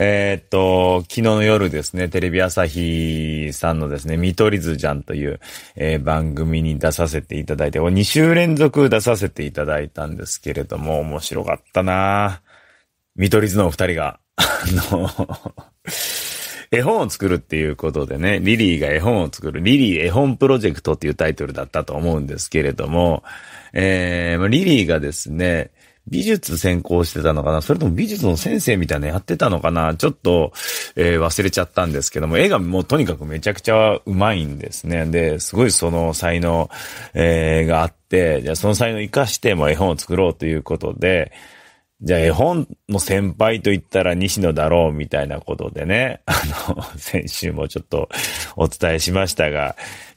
えー、っと、昨日の夜ですね、テレビ朝日さんのですね、見取り図じゃんという、えー、番組に出させていただいて、2週連続出させていただいたんですけれども、面白かったな見取り図のお二人が、あの 絵本を作るっていうことでね、リリーが絵本を作る、リリー絵本プロジェクトっていうタイトルだったと思うんですけれども、えー、まリリーがですね、美術専攻してたのかなそれとも美術の先生みたいなやってたのかなちょっと、えー、忘れちゃったんですけども、絵がもうとにかくめちゃくちゃうまいんですね。で、すごいその才能、えー、があって、じゃあその才能活かしても絵本を作ろうということで、じゃあ絵本の先輩と言ったら西野だろうみたいなことでね、あの、先週もちょっとお伝えしましたが、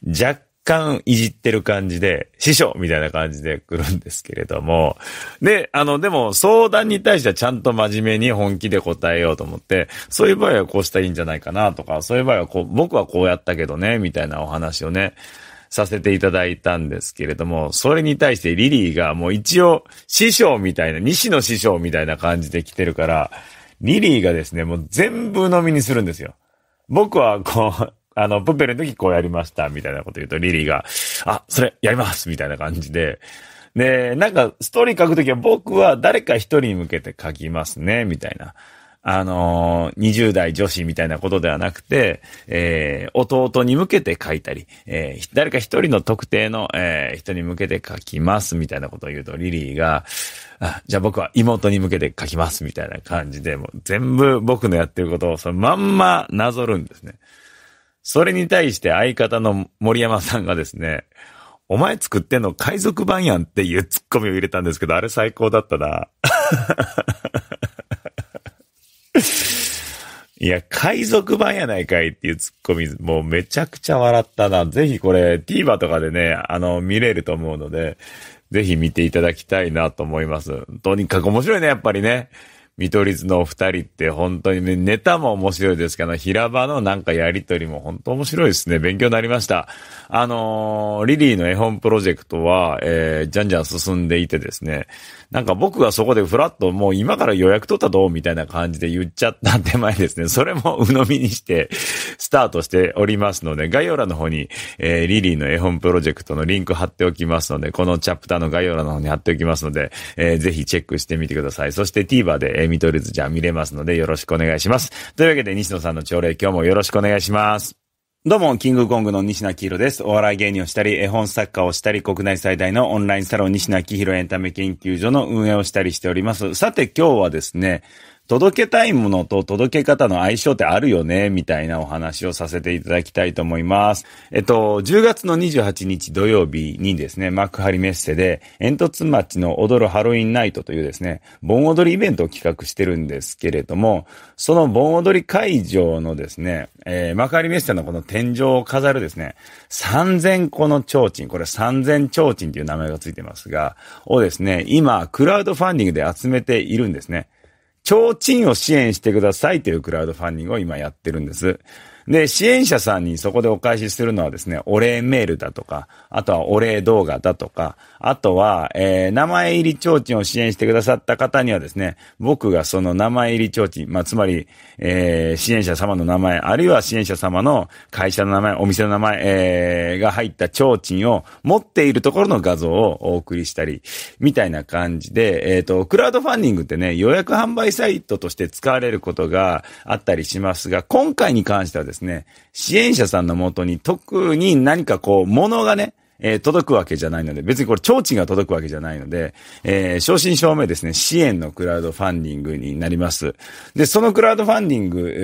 若干いじってる感じで、師匠みたいな感じで来るんですけれども。で、あの、でも相談に対してはちゃんと真面目に本気で答えようと思って、そういう場合はこうしたらいいんじゃないかなとか、そういう場合はこう、僕はこうやったけどね、みたいなお話をね、させていただいたんですけれども、それに対してリリーがもう一応師匠みたいな、西野師匠みたいな感じで来てるから、リリーがですね、もう全部飲みにするんですよ。僕はこう、あの、プペルの時こうやりました、みたいなこと言うと、リリーが、あ、それ、やりますみたいな感じで。で、なんか、ストーリー書くときは僕は誰か一人に向けて書きますね、みたいな。あのー、20代女子みたいなことではなくて、えー、弟に向けて書いたり、えー、誰か一人の特定の、えー、人に向けて書きます、みたいなことを言うと、リリーが、あじゃあ僕は妹に向けて書きます、みたいな感じで、もう全部僕のやってることをそのまんまなぞるんですね。それに対して相方の森山さんがですね、お前作ってんの海賊版やんっていうツッコミを入れたんですけど、あれ最高だったな。いや、海賊版やないかいっていうツッコミ、もうめちゃくちゃ笑ったな。ぜひこれ TVer とかでね、あの、見れると思うので、ぜひ見ていただきたいなと思います。とにかく面白いね、やっぱりね。見取り図のお二人って本当にね、ネタも面白いですけど、平場のなんかやりとりも本当面白いですね。勉強になりました。あのー、リリーの絵本プロジェクトは、えー、じゃんじゃん進んでいてですね、なんか僕がそこでフラッともう今から予約取ったどうみたいな感じで言っちゃった手前ですね、それも鵜呑みにしてスタートしておりますので、概要欄の方に、えー、リリーの絵本プロジェクトのリンク貼っておきますので、このチャプターの概要欄の方に貼っておきますので、えー、ぜひチェックしてみてください。そして TVer で、えー、見取り図じゃ見れますのでよろしくお願いします。というわけで、西野さんの朝礼今日もよろしくお願いします。どうも、キングコングの西野黄色です。お笑い芸人をしたり、絵本作家をしたり、国内最大のオンラインサロン西野明宏エンタメ研究所の運営をしたりしております。さて、今日はですね、届けたいものと届け方の相性ってあるよね、みたいなお話をさせていただきたいと思います。えっと、10月の28日土曜日にですね、幕張メッセで、煙突町の踊るハロウィンナイトというですね、盆踊りイベントを企画してるんですけれども、その盆踊り会場のですね、えー、幕張メッセのこの天井を飾るですね、3000個の提灯、これ3000提灯という名前がついてますが、をですね、今、クラウドファンディングで集めているんですね。提灯を支援してくださいというクラウドファンディングを今やってるんです。で、支援者さんにそこでお返しするのはですね、お礼メールだとか、あとはお礼動画だとか、あとは、えー、名前入り提灯を支援してくださった方にはですね、僕がその名前入り提灯、まあ、つまり、えー、支援者様の名前、あるいは支援者様の会社の名前、お店の名前、えー、が入った提灯を持っているところの画像をお送りしたり、みたいな感じで、えっ、ー、と、クラウドファンディングってね、予約販売サイトとして使われることがあったりしますが、今回に関してはですねですね、支援者さんのもとに特に何かこう、物がね、えー、届くわけじゃないので、別にこれ、提灯が届くわけじゃないので、えー、正真正銘ですね、支援のクラウドファンディングになります。で、そのクラウドファンディング、え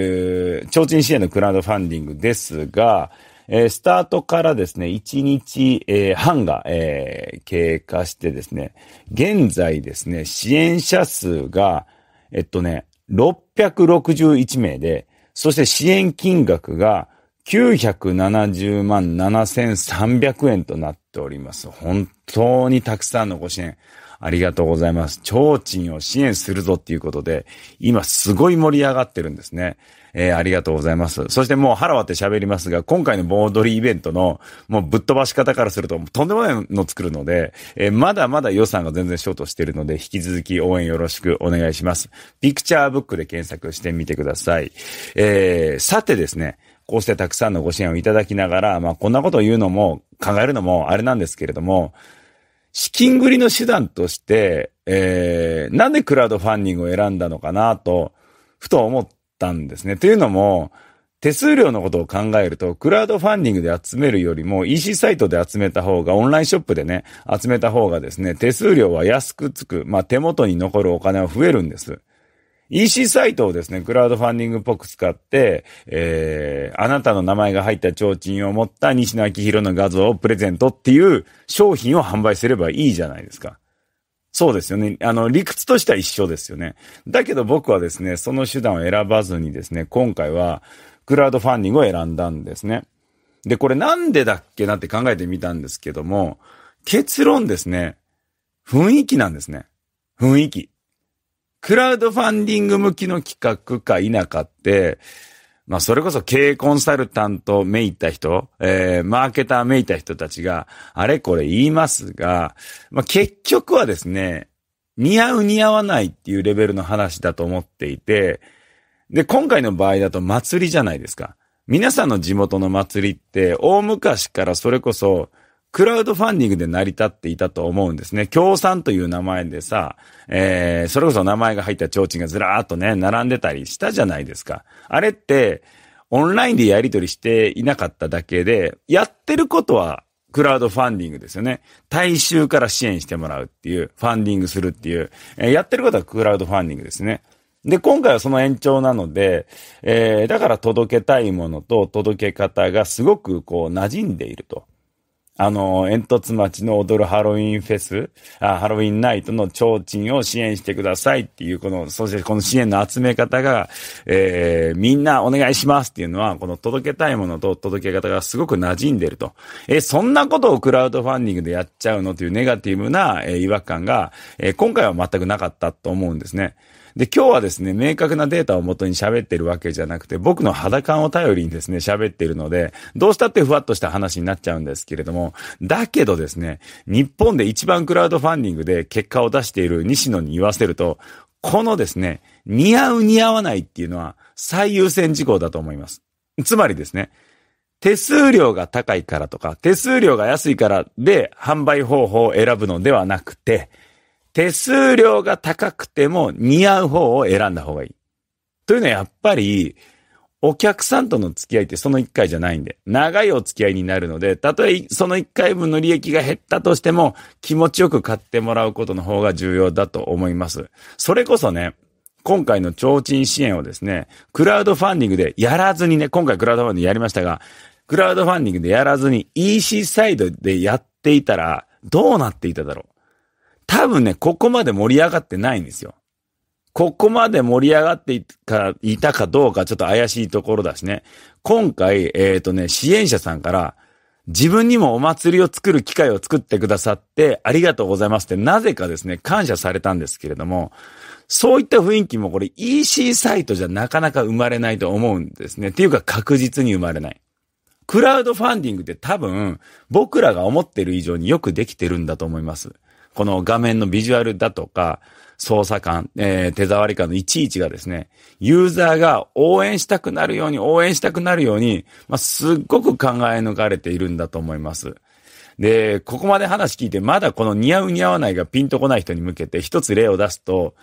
ー、提灯支援のクラウドファンディングですが、えー、スタートからですね、1日、えー、半が、えー、経過してですね、現在ですね、支援者数が、えっとね、661名で、そして支援金額が970万7300円となっております。本当にたくさんのご支援ありがとうございます。提灯を支援するぞっていうことで、今すごい盛り上がってるんですね。えー、ありがとうございます。そしてもう腹割って喋りますが、今回の盆踊りイベントの、もうぶっ飛ばし方からすると、とんでもないの作るので、えー、まだまだ予算が全然ショートしてるので、引き続き応援よろしくお願いします。ピクチャーブックで検索してみてください。えー、さてですね、こうしてたくさんのご支援をいただきながら、まあ、こんなことを言うのも、考えるのもあれなんですけれども、資金繰りの手段として、えー、なんでクラウドファンディングを選んだのかなと、ふと思ったんですね。というのも、手数料のことを考えると、クラウドファンディングで集めるよりも EC サイトで集めた方が、オンラインショップでね、集めた方がですね、手数料は安くつく、まあ手元に残るお金は増えるんです。EC サイトをですね、クラウドファンディングっぽく使って、えー、あなたの名前が入った提灯を持った西野明宏の画像をプレゼントっていう商品を販売すればいいじゃないですか。そうですよね。あの、理屈としては一緒ですよね。だけど僕はですね、その手段を選ばずにですね、今回はクラウドファンディングを選んだんですね。で、これなんでだっけなって考えてみたんですけども、結論ですね、雰囲気なんですね。雰囲気。クラウドファンディング向きの企画か否かって、まあ、それこそ経営コンサルタントめいた人、えー、マーケターめいた人たちが、あれこれ言いますが、まあ、結局はですね、似合う似合わないっていうレベルの話だと思っていて、で、今回の場合だと祭りじゃないですか。皆さんの地元の祭りって、大昔からそれこそ、クラウドファンディングで成り立っていたと思うんですね。協賛という名前でさ、えー、それこそ名前が入った提灯がずらーっとね、並んでたりしたじゃないですか。あれって、オンラインでやり取りしていなかっただけで、やってることはクラウドファンディングですよね。大衆から支援してもらうっていう、ファンディングするっていう、えー、やってることはクラウドファンディングですね。で、今回はその延長なので、えー、だから届けたいものと届け方がすごくこう馴染んでいると。あの、煙突町の踊るハロウィンフェス、あハロウィンナイトの提灯を支援してくださいっていう、この、そしてこの支援の集め方が、えー、みんなお願いしますっていうのは、この届けたいものと届け方がすごく馴染んでると。えー、そんなことをクラウドファンディングでやっちゃうのというネガティブな、えー、違和感が、えー、今回は全くなかったと思うんですね。で、今日はですね、明確なデータをもとに喋ってるわけじゃなくて、僕の肌感を頼りにですね、喋ってるので、どうしたってふわっとした話になっちゃうんですけれども、だけどですね、日本で一番クラウドファンディングで結果を出している西野に言わせると、このですね、似合う似合わないっていうのは最優先事項だと思います。つまりですね、手数料が高いからとか、手数料が安いからで販売方法を選ぶのではなくて、手数料が高くても似合う方を選んだ方がいい。というのはやっぱり、お客さんとの付き合いってその1回じゃないんで、長いお付き合いになるので、たとえその1回分の利益が減ったとしても、気持ちよく買ってもらうことの方が重要だと思います。それこそね、今回の提灯支援をですね、クラウドファンディングでやらずにね、今回クラウドファンディングやりましたが、クラウドファンディングでやらずに EC サイドでやっていたら、どうなっていただろう多分ね、ここまで盛り上がってないんですよ。ここまで盛り上がっていかいたかどうかちょっと怪しいところだしね。今回、えっ、ー、とね、支援者さんから、自分にもお祭りを作る機会を作ってくださってありがとうございますってなぜかですね、感謝されたんですけれども、そういった雰囲気もこれ EC サイトじゃなかなか生まれないと思うんですね。っていうか確実に生まれない。クラウドファンディングって多分僕らが思ってる以上によくできてるんだと思います。この画面のビジュアルだとか、操作感、えー、手触り感のいちいちがですね、ユーザーが応援したくなるように、応援したくなるように、まあ、すっごく考え抜かれているんだと思います。で、ここまで話聞いて、まだこの似合う似合わないがピンとこない人に向けて一つ例を出すと、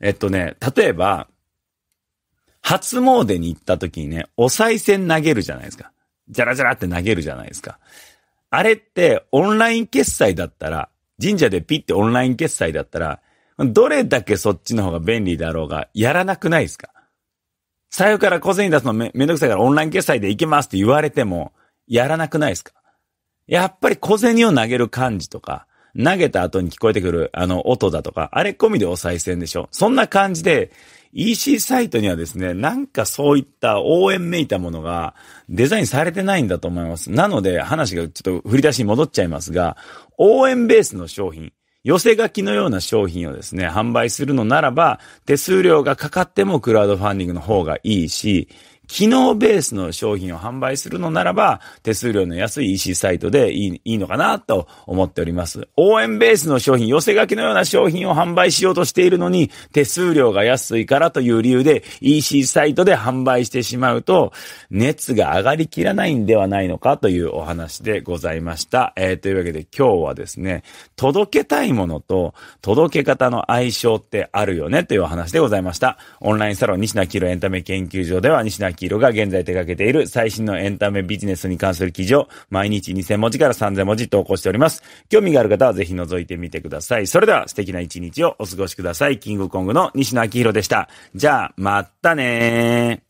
えっとね、例えば、初詣に行った時にね、お賽銭投げるじゃないですか。じゃらじゃらって投げるじゃないですか。あれって、オンライン決済だったら、神社でピッてオンライン決済だったら、どれだけそっちの方が便利だろうが、やらなくないですか財布から小銭出すのめめんどくさいからオンライン決済で行けますって言われても、やらなくないですかやっぱり小銭を投げる感じとか、投げた後に聞こえてくるあの音だとか、あれ込みでお賽銭でしょそんな感じで、EC サイトにはですね、なんかそういった応援めいたものがデザインされてないんだと思います。なので話がちょっと振り出しに戻っちゃいますが、応援ベースの商品、寄せ書きのような商品をですね、販売するのならば、手数料がかかってもクラウドファンディングの方がいいし、機能ベースの商品を販売するのならば、手数料の安い EC サイトでいいいいのかなと思っております。応援ベースの商品、寄せ書きのような商品を販売しようとしているのに、手数料が安いからという理由で EC サイトで販売してしまうと、熱が上がりきらないんではないのかというお話でございました。えー、というわけで今日はですね、届けたいものと届け方の相性ってあるよねというお話でございました。オンラインサロン西田キロエンタメ研究所では西キーが現在手掛けている最新のエンタメビジネスに関する記事を毎日2000文字から3000文字投稿しております。興味がある方はぜひ覗いてみてください。それでは素敵な一日をお過ごしください。キングコングの西野明宏でした。じゃあ、まったねー。